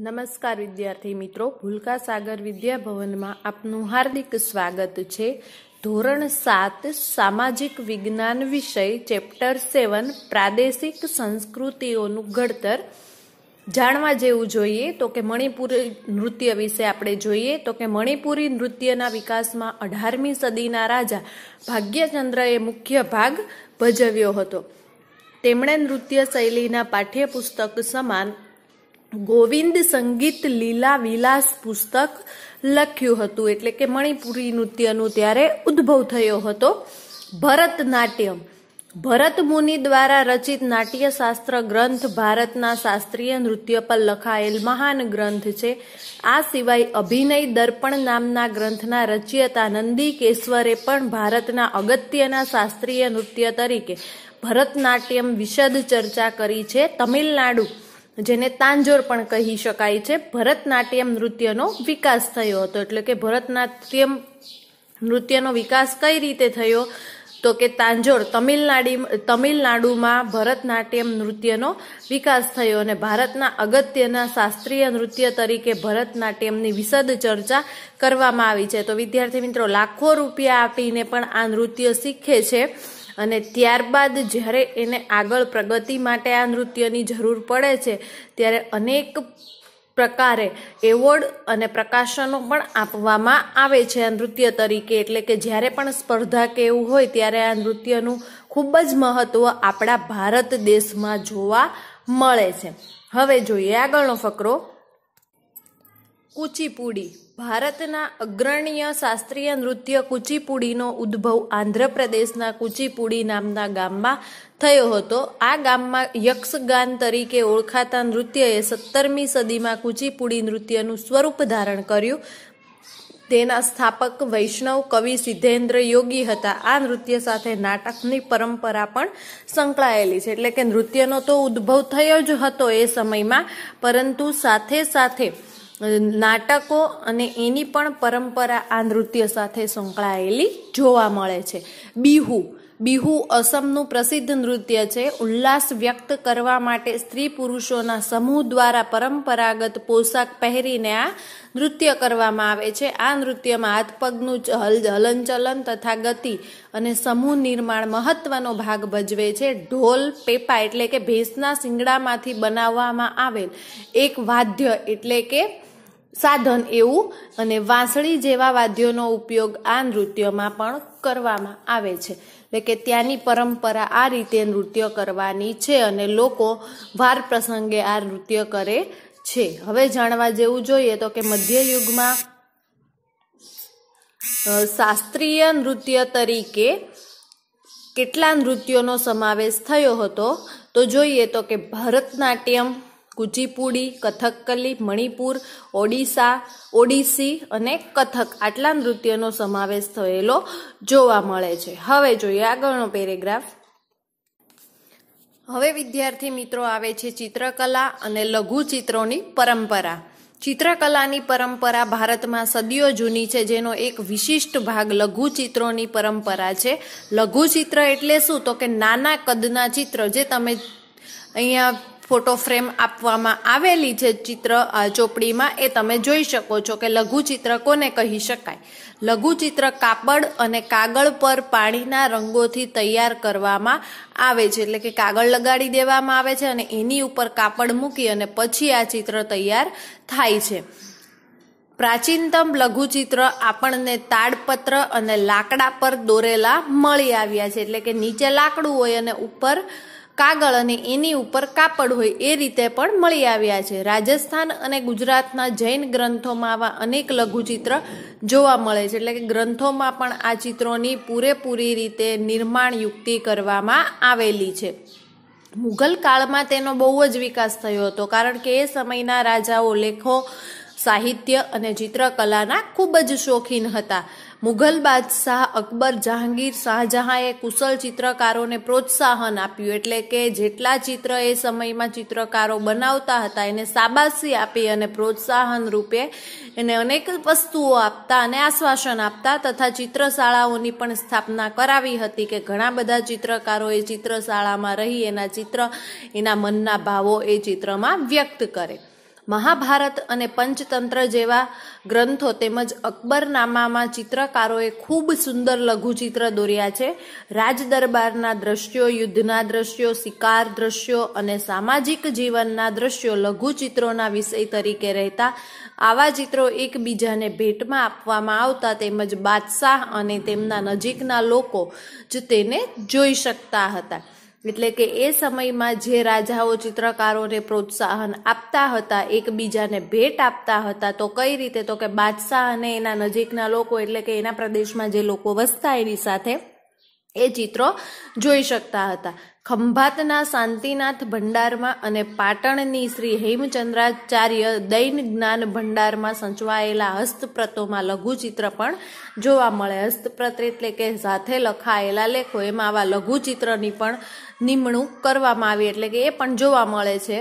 નમસ્કાર વિદ્યાર્થી મિત્રો ભૂલકા સાગર વિદ્યાભવનમાં આપનું હાર્દિક સ્વાગત છે ધોરણ સાત સામાજિક વિજ્ઞાન વિષય ચેપ્ટર સેવન પ્રાદેશિક સંસ્કૃતિઓનું ઘડતર જાણવા જેવું જોઈએ તો કે મણિપુરી નૃત્ય વિશે આપણે જોઈએ તો કે મણિપુરી નૃત્યના વિકાસમાં અઢારમી સદીના રાજા ભાગ્યચંદ્રએ મુખ્ય ભાગ ભજવ્યો હતો તેમણે નૃત્ય શૈલીના પાઠ્યપુસ્તક સમાન ગોવિંદ સંગીત લીલા વિલાસ પુસ્તક લખ્યું હતું એટલે કે મણિપુરી નૃત્યનું ત્યારે ઉદ્ભવ થયો હતો ભરતનાટ્યમ ભરત મુનિ દ્વારા રચિત નાટ્યશાસ્ત્ર ગ્રંથ ભારતના શાસ્ત્રીય નૃત્ય પર લખાયેલ મહાન ગ્રંથ છે આ સિવાય અભિનય દર્પણ નામના ગ્રંથના રચયતા નંદી કેશ્વરે પણ ભારતના અગત્યના શાસ્ત્રીય નૃત્ય તરીકે ભરતનાટ્યમ વિશદ ચર્ચા કરી છે તમિલનાડુ જેને તાંજોર પણ કહી શકાય છે ભરતનાટ્યમ નૃત્યનો વિકાસ થયો હતો એટલે કે ભરતનાટ્યમ નૃત્યનો વિકાસ કઈ રીતે થયો તો કે તાંજોર તમિલનાડી તમિલનાડુમાં ભરતનાટ્યમ નૃત્યનો વિકાસ થયો અને ભારતના અગત્યના શાસ્ત્રીય નૃત્ય તરીકે ભરતનાટ્યમની વિશદ ચર્ચા કરવામાં આવી છે તો વિદ્યાર્થી મિત્રો લાખો રૂપિયા આપીને પણ આ નૃત્ય શીખે છે અને ત્યારબાદ જ્યારે એને આગળ પ્રગતિ માટે આ નૃત્યની જરૂર પડે છે ત્યારે અનેક પ્રકારે એવોર્ડ અને પ્રકાશનો પણ આપવામાં આવે છે આ નૃત્ય તરીકે એટલે કે જ્યારે પણ સ્પર્ધા કે એવું હોય ત્યારે આ નૃત્યનું ખૂબ જ મહત્ત્વ આપણા ભારત દેશમાં જોવા મળે છે હવે જોઈએ આગળનો ફકરો કુચીપુડી ભારતના અગ્રણીય શાસ્ત્રીય નૃત્ય કુચીપુડીનો ઉદ્ભવ આંધ્રપ્રદેશના કુચીપુડી નામના ગામમાં થયો હતો આ ગામમાં યક્ષગાન તરીકે ઓળખાતા નૃત્યએ સત્તરમી સદીમાં કુચીપુડી નૃત્યનું સ્વરૂપ ધારણ કર્યું તેના સ્થાપક વૈષ્ણવ કવિ સિદ્ધેન્દ્ર યોગી હતા આ નૃત્ય સાથે નાટકની પરંપરા પણ સંકળાયેલી છે એટલે કે નૃત્યનો તો ઉદ્ભવ થયો જ હતો એ સમયમાં પરંતુ સાથે સાથે નાટકો અને એની પણ પરંપરા આ નૃત્ય સાથે સંકળાયેલી જોવા મળે છે બિહુ બિહુ અસમનું પ્રસિદ્ધ નૃત્ય છે ઉલ્લાસ વ્યક્ત કરવા માટે સ્ત્રી પુરુષોના સમૂહ દ્વારા પરંપરાગત પોશાક પહેરીને આ નૃત્ય કરવામાં આવે છે આ નૃત્યમાં હાથ પગનું હલ હલનચલન તથા ગતિ અને સમૂહ નિર્માણ મહત્વનો ભાગ ભજવે છે ઢોલ પેપા એટલે કે ભેંસના શિંગડામાંથી બનાવવામાં આવેલ એક વાદ્ય એટલે કે સાધન એવું અને વાંસળી જેવા વાદ્યોનો ઉપયોગ આ નૃત્યમાં પણ કરવામાં આવે છે એટલે કે ત્યાંની પરંપરા આ રીતે નૃત્ય કરવાની છે અને લોકો વાર પ્રસંગે આ નૃત્ય કરે છે હવે જાણવા જેવું જોઈએ તો કે મધ્યયુગમાં શાસ્ત્રીય નૃત્ય તરીકે કેટલા નૃત્યોનો સમાવેશ થયો હતો તો જોઈએ તો કે ભરતનાટ્યમ કુચીપુડી કથકલી મણિપુર ઓડિશા ઓડિસી અને કથક આટલા નૃત્યનો સમાવેશ થયેલો જોવા મળે છે હવે જોઈએ આગળનો પેરેગ્રાફ હવે વિદ્યાર્થી મિત્રો આવે છે ચિત્રકલા અને લઘુ ચિત્રોની પરંપરા ચિત્રકલાની પરંપરા ભારતમાં સદીઓ જૂની છે જેનો એક વિશિષ્ટ ભાગ લઘુ ચિત્રોની પરંપરા છે લઘુ ચિત્ર એટલે શું તો કે નાના કદના ચિત્ર જે તમે અહીંયા ફોટો ફ્રેમ આપવામાં આવેલી જે ચિત્ર આ ચોપડીમાં એ તમે જોઈ શકો છો કે લઘુ ચિત્ર કોને કહી શકાય લઘુ ચિત્ર કાપડ અને કાગળ પર પાણીના રંગોથી તૈયાર કરવામાં આવે છે એટલે કે કાગળ લગાડી દેવામાં આવે છે અને એની ઉપર કાપડ મૂકી અને પછી આ ચિત્ર તૈયાર થાય છે પ્રાચીનતમ લઘુચિત્ર આપણને તાડપત્ર અને લાકડા પર દોરેલા મળી આવ્યા છે એટલે કે નીચે લાકડું હોય અને ઉપર કાગળ અને એની ઉપર કાપડ હોય એ રીતે પણ મળી આવ્યા છે રાજસ્થાન અને ગુજરાતના જૈન ગ્રંથોમાં આવા અનેક લઘુચિત્ર જોવા મળે છે એટલે કે ગ્રંથોમાં પણ આ ચિત્રોની પૂરેપૂરી રીતે નિર્માણ યુક્તિ કરવામાં આવેલી છે મુઘલ કાળમાં તેનો બહુ જ વિકાસ થયો હતો કારણ કે એ સમયના રાજાઓ લેખો સાહિત્ય અને ચિત્રકલાના ખૂબ જ શોખીન હતા મુઘલ બાદશાહ અકબર જહાંગીર શાહજહાંએ કુશળ ચિત્રકારોને પ્રોત્સાહન આપ્યું એટલે કે જેટલા ચિત્ર એ સમયમાં ચિત્રકારો બનાવતા હતા એને સાબાસી આપી અને પ્રોત્સાહન રૂપે એને અનેક વસ્તુઓ આપતા અને આશ્વાસન આપતા તથા ચિત્રશાળાઓની પણ સ્થાપના કરાવી હતી કે ઘણા બધા ચિત્રકારો એ ચિત્રશાળામાં રહી એના ચિત્ર એના મનના ભાવો એ ચિત્રમાં વ્યક્ત કરે મહાભારત અને પંચતંત્ર જેવા ગ્રંથો તેમજ અકબરનામામાં ચિત્રકારોએ ખૂબ સુંદર લઘુચિત્ર દોર્યા છે રાજદરબારના દ્રશ્યો યુદ્ધના દ્રશ્યો શિકાર દ્રશ્યો અને સામાજિક જીવનના દ્રશ્યો લઘુચિત્રોના વિષય તરીકે રહેતા આવા ચિત્રો એકબીજાને ભેટમાં આપવામાં આવતા તેમજ બાદશાહ અને તેમના નજીકના લોકો જ તેને જોઈ શકતા હતા એટલે કે એ સમયમાં જે રાજાઓ ચિત્રકારોને પ્રોત્સાહન આપતા હતા એકબીજાને ભેટ આપતા હતા તો કઈ રીતે તો કે બાદશાહ અને એના નજીકના લોકો એટલે કે એના પ્રદેશમાં જે લોકો વસતા એની સાથે એ ચિત્રો જોઈ શકતા હતા ખંભાતના શાંતિનાથ ભંડારમાં અને પાટણની શ્રી હેમચંદ્રાચાર્ય દૈન જ્ઞાન ભંડારમાં સંચવાયેલા હસ્તપ્રતોમાં લઘુચિત્ર પણ જોવા મળે હસ્તપ્રત એટલે કે સાથે લખાયેલા લેખો એમાં આવા લઘુચિત્રની પણ નિમણૂક કરવામાં આવી એટલે કે એ પણ જોવા મળે છે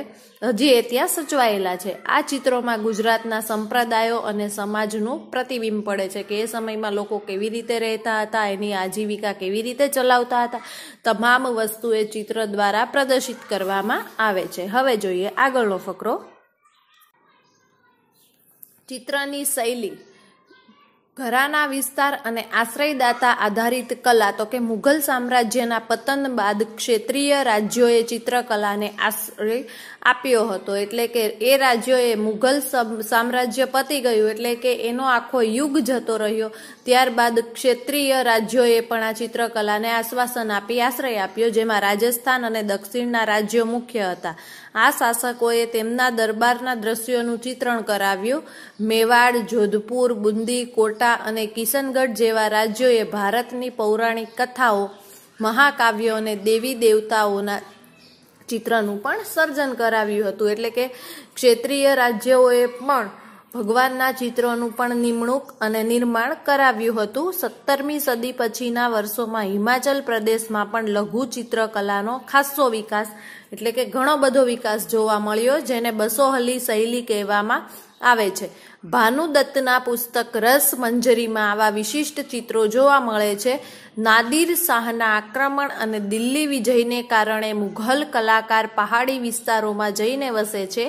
હજી એ ત્યાં સચવાયેલા છે આ ચિત્રોમાં ગુજરાતના સંપ્રદાયો અને સમાજનું પ્રતિબિંબ પડે છે કે એ સમયમાં લોકો કેવી રીતે રહેતા હતા એની આજીવિકા કેવી રીતે ચલાવતા હતા તમામ વસ્તુ એ ચિત્ર દ્વારા પ્રદર્શિત કરવામાં આવે છે હવે જોઈએ આગળનો ફકરો ચિત્રની શૈલી ઘરાના વિસ્તાર અને આશ્રયદાતા આધારિત કલા તો કે મુઘલ સામ્રાજ્યના પતન બાદ ક્ષેત્રીય રાજ્યોએ ચિત્રકલાને આશ્રય આપ્યો હતો એટલે કે એ રાજ્યોએ મુઘલ સામ્રાજ્ય પતી ગયું એટલે કે એનો આખો યુગ જતો રહ્યો ત્યારબાદ ક્ષેત્રીય રાજ્યોએ પણ આ ચિત્રકલાને આશ્વાસન આપી આશ્રય આપ્યો જેમાં રાજસ્થાન અને દક્ષિણના રાજ્યો મુખ્ય હતા આ શાસકોએ તેમના દરબારના દ્રશ્યોનું ચિત્રણ કરાવ્યું મેવાડ જોધપુર બુંદી કોટા અને કિશનગઢ જેવા રાજ્યોએ ભારતની પૌરાણિક કથાઓ મહાકાવ્યો અને દેવી દેવતાઓના ચિત્રનું પણ સર્જન કરાવ્યું હતું એટલે કે ક્ષેત્રીય રાજ્યોએ પણ ભગવાનના ચિત્રોનું પણ નિમણૂક અને નિર્માણ કરાવ્યું હતું સત્તરમી સદી પછીના વર્ષોમાં હિમાચલ પ્રદેશમાં પણ લઘુ ચિત્રકલાનો ખાસ્સો વિકાસ એટલે કે ઘણો બધો વિકાસ જોવા મળ્યો જેને બસોહલી શૈલી કહેવામાં આવે છે ભાનુદત્તના પુસ્તક રસ મંજરીમાં આવા વિશિષ્ટ ચિત્રો જોવા મળે છે નાદિર શાહના આક્રમણ અને દિલ્હી વિજયને કારણે મુઘલ કલાકાર પહાડી વિસ્તારોમાં જઈને વસે છે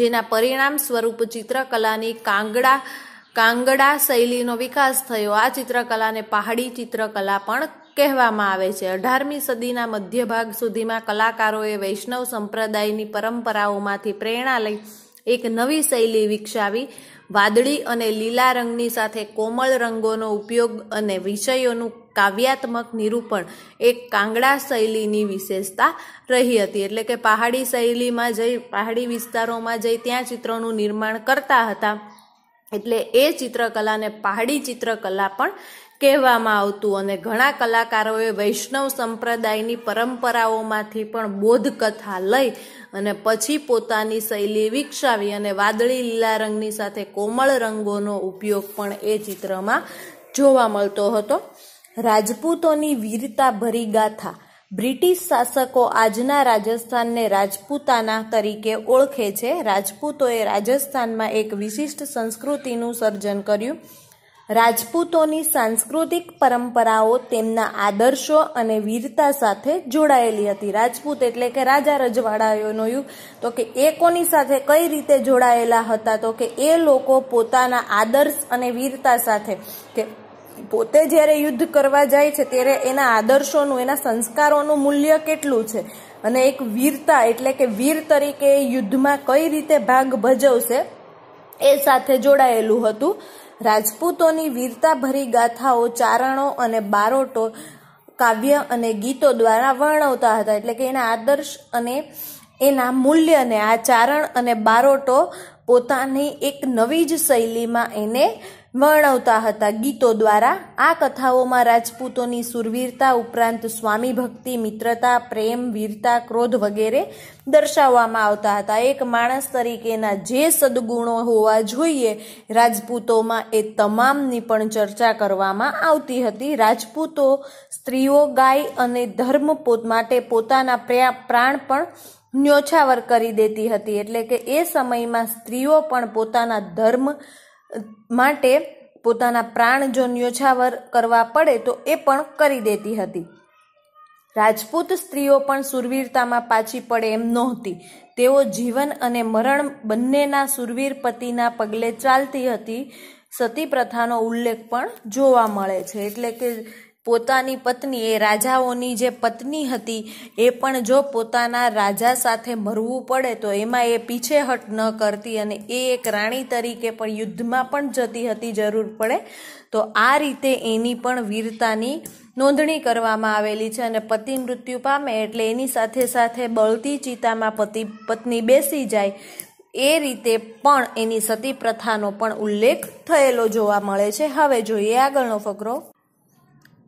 જેના પરિણામ સ્વરૂપ ચિત્રકલાની કાંગડા કાંગડા શૈલીનો વિકાસ થયો આ ચિત્રકલાને પહાડી ચિત્રકલા પણ કહેવામાં આવે છે અઢારમી સદીના મધ્ય ભાગ સુધીમાં કલાકારોએ વૈષ્ણવ સંપ્રદાયની પરંપરાઓમાંથી પ્રેરણા લઈ એક નવી શૈલી વિકસાવી વાદળી અને લીલા રંગની સાથે કોમળ રંગોનો ઉપયોગ અને વિષયોનું કાવ્યાત્મક નિરૂપણ એક કાંગડા શૈલીની વિશેષતા રહી હતી એટલે કે પહાડી શૈલીમાં જઈ પહાડી વિસ્તારોમાં જઈ ત્યાં ચિત્રોનું નિર્માણ કરતા હતા એટલે એ ચિત્રકલાને પહાડી ચિત્રકલા પણ કહેવામાં આવતું અને ઘણા કલાકારોએ વૈષ્ણવ સંપ્રદાયની પરંપરાઓમાંથી પણ કથા લઈ અને પછી પોતાની શૈલી વિકસાવી અને વાદળી લીલા રંગની સાથે કોમળ રંગોનો ઉપયોગ પણ એ ચિત્રમાં જોવા મળતો હતો રાજપૂતોની વીરતા ભરી ગાથા બ્રિટિશ શાસકો આજના રાજસ્થાનને રાજપૂતાના તરીકે ઓળખે છે રાજપૂતોએ રાજસ્થાનમાં એક વિશિષ્ટ સંસ્કૃતિનું સર્જન કર્યું રાજપૂતોની સાંસ્કૃતિક પરંપરાઓ તેમના આદર્શો અને વીરતા સાથે જોડાયેલી હતી રાજપૂત એટલે કે રાજા રજવાડાઓનો યુગ તો કે એ કોની સાથે કઈ રીતે જોડાયેલા હતા તો કે એ લોકો પોતાના આદર્શ અને વીરતા સાથે કે પોતે જ્યારે યુદ્ધ કરવા જાય છે ત્યારે એના આદર્શોનું એના સંસ્કારોનું મૂલ્ય કેટલું છે અને એક વીરતા એટલે કે વીર તરીકે યુદ્ધમાં કઈ રીતે ભાગ ભજવશે એ સાથે જોડાયેલું હતું રાજપૂતોની વીરતાભરી ગાથાઓ ચારણો અને બારોટો કાવ્ય અને ગીતો દ્વારા વર્ણવતા હતા એટલે કે એના આદર્શ અને એના મૂલ્યને આ ચારણ અને બારોટો પોતાની એક નવી જ શૈલીમાં એને વર્ણવતા હતા ગીતો દ્વારા આ કથાઓમાં રાજપૂતોની સુરવીરતા ઉપરાંત સ્વામી ભક્તિ મિત્રતા પ્રેમ વીરતા ક્રોધ વગેરે દર્શાવવામાં આવતા હતા એક માણસ તરીકેના જે સદગુણો હોવા જોઈએ રાજપૂતોમાં એ તમામની પણ ચર્ચા કરવામાં આવતી હતી રાજપૂતો સ્ત્રીઓ ગાય અને ધર્મ માટે પોતાના પ્રાણ પણ ન્યોછાવર કરી દેતી હતી એટલે કે એ સમયમાં સ્ત્રીઓ પણ પોતાના ધર્મ માટે પોતાના પ્રાણ જો ન્યોછાવર કરવા પડે તો એ પણ કરી દેતી હતી રાજપૂત સ્ત્રીઓ પણ સુરવીરતામાં પાછી પડે એમ નહોતી તેઓ જીવન અને મરણ બંનેના સુરવીર પતિના પગલે ચાલતી હતી સતી પ્રથાનો ઉલ્લેખ પણ જોવા મળે છે એટલે કે પોતાની પત્ની એ રાજાઓની જે પત્ની હતી એ પણ જો પોતાના રાજા સાથે મરવું પડે તો એમાં એ પીછેહટ ન કરતી અને એ એક રાણી તરીકે પણ યુદ્ધમાં પણ જતી હતી જરૂર પડે તો આ રીતે એની પણ વીરતાની નોંધણી કરવામાં આવેલી છે અને પતિ મૃત્યુ પામે એટલે એની સાથે સાથે બળતી ચિતામાં પતિ પત્ની બેસી જાય એ રીતે પણ એની સતી પ્રથાનો પણ ઉલ્લેખ થયેલો જોવા મળે છે હવે જોઈએ આગળનો ફકરો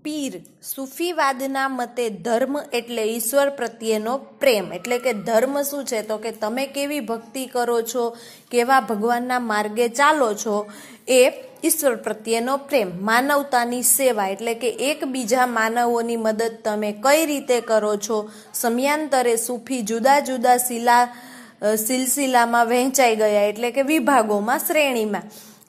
પીર સૂફીવાદના મતે ધર્મ એટલે ઈશ્વર પ્રત્યેનો પ્રેમ એટલે કે ધર્મ શું છે તો કે તમે કેવી ભક્તિ કરો છો કેવા ભગવાનના માર્ગે ચાલો છો એ ઈશ્વર પ્રત્યેનો પ્રેમ માનવતાની સેવા એટલે કે એકબીજા માનવોની મદદ તમે કઈ રીતે કરો છો સમયાંતરે સૂફી જુદા જુદા શિલા સિલસિલામાં વહેંચાઈ ગયા એટલે કે વિભાગોમાં શ્રેણીમાં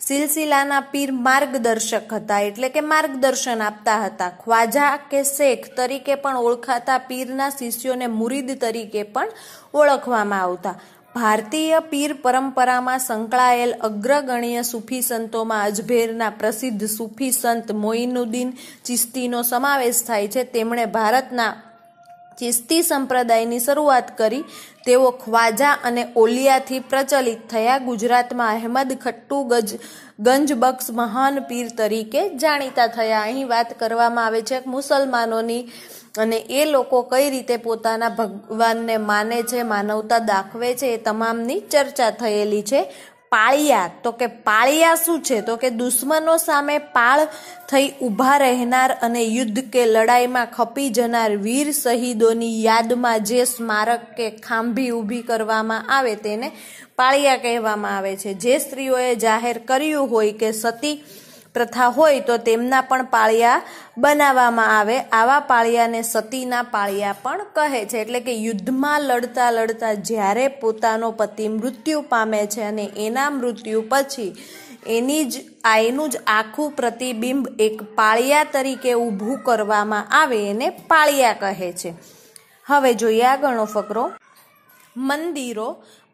સિલસિલાના પીર માર્ગદર્શક હતા એટલે કે માર્ગદર્શન આપતા હતા ખ્વાજા કે શેખ તરીકે પણ ઓળખાતા પીરના શિષ્યોને મુરીદ તરીકે પણ ઓળખવામાં આવતા ભારતીય પીર પરંપરામાં સંકળાયેલ અગ્રગણ્ય સૂફી સંતોમાં અજભેરના પ્રસિદ્ધ સૂફી સંત મોઇનુદ્દીન ચિસ્તીનો સમાવેશ થાય છે તેમણે ભારતના ચિસ્તી સંપ્રદાયની શરૂઆત કરી તેઓ ખ્વાજા અને ઓલિયાથી પ્રચલિત થયા ગુજરાતમાં અહેમદ ખટ્ટુ ગજ ગંજબક્ષ મહાન પીર તરીકે જાણીતા થયા અહીં વાત કરવામાં આવે છે મુસલમાનોની અને એ લોકો કઈ રીતે પોતાના ભગવાનને માને છે માનવતા દાખવે છે એ તમામની ચર્ચા થયેલી છે પાળિયા તો કે પાળિયા શું છે તો કે દુશ્મનો સામે પાળ થઈ ઊભા રહેનાર અને યુદ્ધ કે લડાઈમાં ખપી જનાર વીર શહીદોની યાદમાં જે સ્મારક કે ખાંભી ઊભી કરવામાં આવે તેને પાળિયા કહેવામાં આવે છે જે સ્ત્રીઓએ જાહેર કર્યું હોય કે સતી પ્રથા હોય તો તેમના પણ પાળિયા બનાવવામાં આવે આવા પાળિયાને સતીના પાળિયા પણ કહે છે એટલે કે યુદ્ધમાં લડતા લડતા જ્યારે પોતાનો પતિ મૃત્યુ પામે છે અને એના મૃત્યુ પછી એની જ આયનું જ આખું પ્રતિબિંબ એક પાળિયા તરીકે ઊભું કરવામાં આવે એને પાળિયા કહે છે હવે જોઈએ આગળનો ફકરો મંદિરો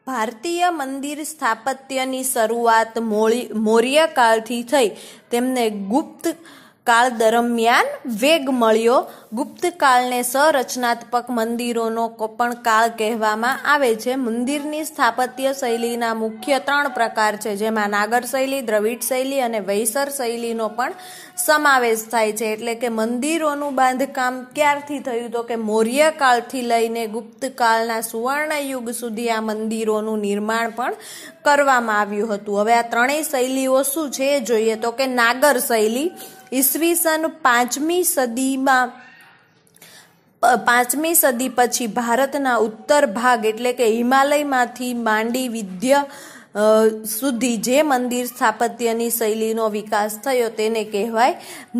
ભારતીય મંદિર સ્થાપત્યની શરૂઆત મોર્યકાળથી થઈ તેમને ગુપ્ત કાળ દરમિયાન વેગ મળ્યો ગુપ્તકાળને સંરચનાત્મક મંદિરોનો પણ કાળ કહેવામાં આવે છે મંદિરની સ્થાપત્ય શૈલીના મુખ્ય ત્રણ પ્રકાર છે જેમાં નાગર શૈલી દ્રવિડ શૈલી અને વૈસર શૈલીનો પણ સમાવેશ થાય છે એટલે કે મંદિરોનું બાંધકામ ક્યારથી થયું તો કે મૌર્યકાળથી લઈને ગુપ્તકાળના સુવર્ણયુગ સુધી આ મંદિરોનું નિર્માણ પણ કરવામાં આવ્યું હતું હવે આ ત્રણેય શૈલીઓ શું છે જોઈએ તો કે નાગર શૈલી ઈસવીસન પાંચમી સદીમાં પાંચમી સદી પછી ભારતના ઉત્તર ભાગ એટલે કે હિમાલયમાંથી માંડી વિદ્યા સુધી જે મંદિર સ્થાપત્યની શૈલીનો વિકાસ થયો તેને કહેવાય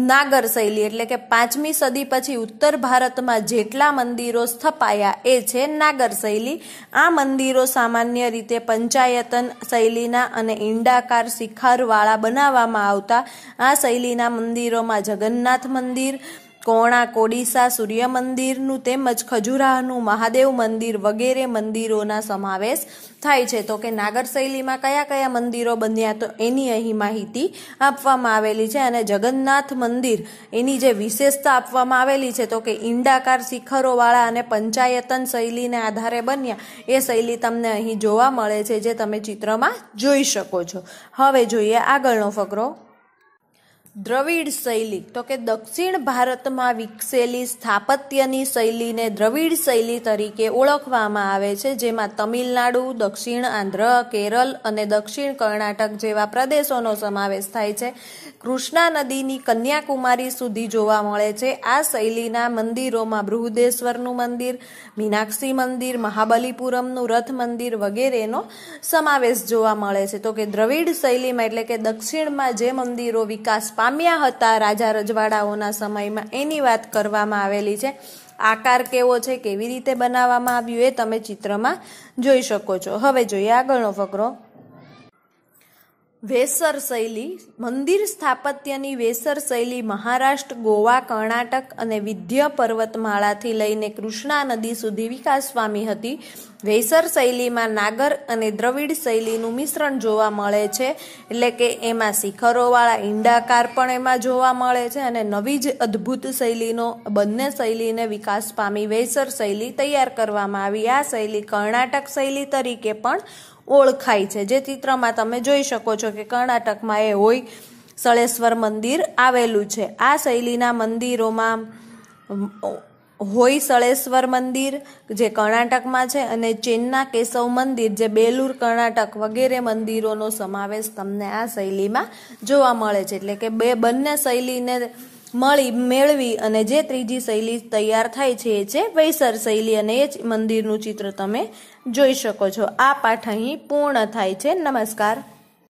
નાગર શૈલી એટલે કે પાંચમી સદી પછી ઉત્તર ભારતમાં જેટલા મંદિરો સ્થપાયા એ છે નાગર શૈલી આ મંદિરો સામાન્ય રીતે પંચાયતન શૈલીના અને ઈંડાકાર શિખરવાળા બનાવવામાં આવતા આ શૈલીના મંદિરોમાં જગન્નાથ મંદિર કોણા કોડીસા સૂર્ય મંદિરનું તેમજ ખજુરાહનું મહાદેવ મંદિર વગેરે મંદિરોના સમાવેશ થાય છે તો કે નાગર શૈલીમાં કયા કયા મંદિરો બન્યા તો એની અહીં માહિતી આપવામાં આવેલી છે અને જગન્નાથ મંદિર એની જે વિશેષતા આપવામાં આવેલી છે તો કે ઈંડાકાર શિખરોવાળા અને પંચાયતન શૈલીને આધારે બન્યા એ શૈલી તમને અહીં જોવા મળે છે જે તમે ચિત્રમાં જોઈ શકો છો હવે જોઈએ આગળનો ફકરો દ્રવિડ શૈલી તો કે દક્ષિણ ભારતમાં વિકસેલી સ્થાપત્યની શૈલીને દ્રવિડ શૈલી તરીકે ઓળખવામાં આવે છે જેમાં તમિલનાડુ દક્ષિણ આંધ્ર કેરળ અને દક્ષિણ કર્ણાટક જેવા પ્રદેશોનો સમાવેશ થાય છે કૃષ્ણા નદીની કન્યાકુમારી સુધી જોવા મળે છે આ શૈલીના મંદિરોમાં બૃહદેશ્વરનું મંદિર મીનાક્ષી મંદિર મહાબલીપુરમનું રથ મંદિર વગેરેનો સમાવેશ જોવા મળે છે તો કે દ્રવિડ શૈલીમાં એટલે કે દક્ષિણમાં જે મંદિરો વિકાસ પામ્યા હતા રાજા રજવાડાઓના સમયમાં એની વાત કરવામાં આવેલી છે આકાર કેવો છે કેવી રીતે બનાવવામાં આવ્યું એ તમે ચિત્રમાં જોઈ શકો છો હવે જોઈએ આગળનો ફકરો વેસર શૈલી મંદિર સ્થાપત્યની વેસર શૈલી મહારાષ્ટ્ર ગોવા કર્ણાટક અને વિંધ્ય પર્વતમાળાથી લઈને કૃષ્ણા નદી સુધી વિકાસ પામી હતી વેસર શૈલીમાં નાગર અને દ્રવિડ શૈલીનું મિશ્રણ જોવા મળે છે એટલે કે એમાં શિખરોવાળા ઈંડાકાર પણ એમાં જોવા મળે છે અને નવી જ અદ્ભુત શૈલીનો બંને શૈલીને વિકાસ પામી વેસર શૈલી તૈયાર કરવામાં આવી આ શૈલી કર્ણાટક શૈલી તરીકે પણ ઓળખાય છે જે ચિત્રમાં તમે જોઈ શકો છો કે કર્ણાટકમાં એ હોય સળેશ્વર મંદિર આવેલું છે આ શૈલીના મંદિરોમાં હોઈ સળેશ્વર મંદિર જે કર્ણાટકમાં છે અને ચેન્ના કેશવ મંદિર જે બેલુર કર્ણાટક વગેરે મંદિરોનો સમાવેશ તમને આ શૈલીમાં જોવા મળે છે એટલે કે બે બંને શૈલીને મળી મેળવી અને જે ત્રીજી શૈલી તૈયાર થાય છે એ છે વૈસર શૈલી અને એ જ મંદિરનું ચિત્ર તમે જોઈ શકો છો આ પાઠ અહીં પૂર્ણ થાય છે નમસ્કાર